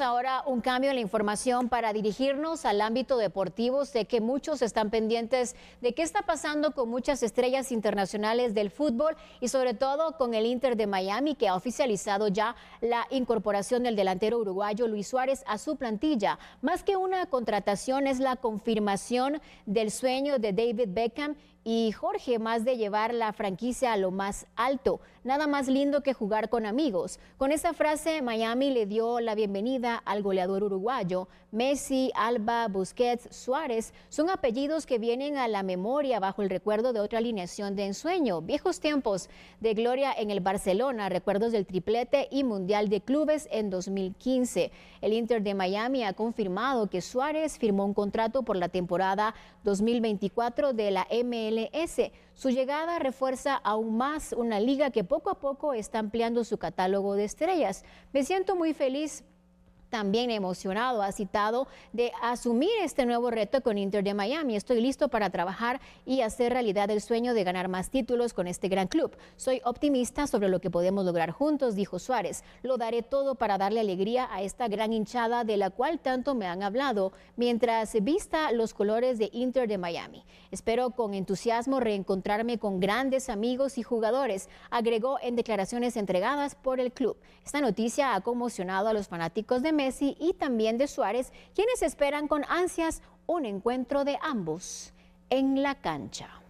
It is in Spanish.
ahora un cambio en la información para dirigirnos al ámbito deportivo. Sé que muchos están pendientes de qué está pasando con muchas estrellas internacionales del fútbol y sobre todo con el Inter de Miami que ha oficializado ya la incorporación del delantero uruguayo Luis Suárez a su plantilla. Más que una contratación es la confirmación del sueño de David Beckham y Jorge más de llevar la franquicia a lo más alto. Nada más lindo que jugar con amigos. Con esa frase, Miami le dio la bienvenida al goleador uruguayo. Messi, Alba, Busquets, Suárez son apellidos que vienen a la memoria bajo el recuerdo de otra alineación de ensueño. Viejos tiempos de gloria en el Barcelona, recuerdos del triplete y Mundial de Clubes en 2015. El Inter de Miami ha confirmado que Suárez firmó un contrato por la temporada 2024 de la ML su llegada refuerza aún más una liga que poco a poco está ampliando su catálogo de estrellas. Me siento muy feliz también emocionado, ha citado de asumir este nuevo reto con Inter de Miami. Estoy listo para trabajar y hacer realidad el sueño de ganar más títulos con este gran club. Soy optimista sobre lo que podemos lograr juntos, dijo Suárez. Lo daré todo para darle alegría a esta gran hinchada de la cual tanto me han hablado, mientras vista los colores de Inter de Miami. Espero con entusiasmo reencontrarme con grandes amigos y jugadores, agregó en declaraciones entregadas por el club. Esta noticia ha conmocionado a los fanáticos de y también de Suárez, quienes esperan con ansias un encuentro de ambos en la cancha.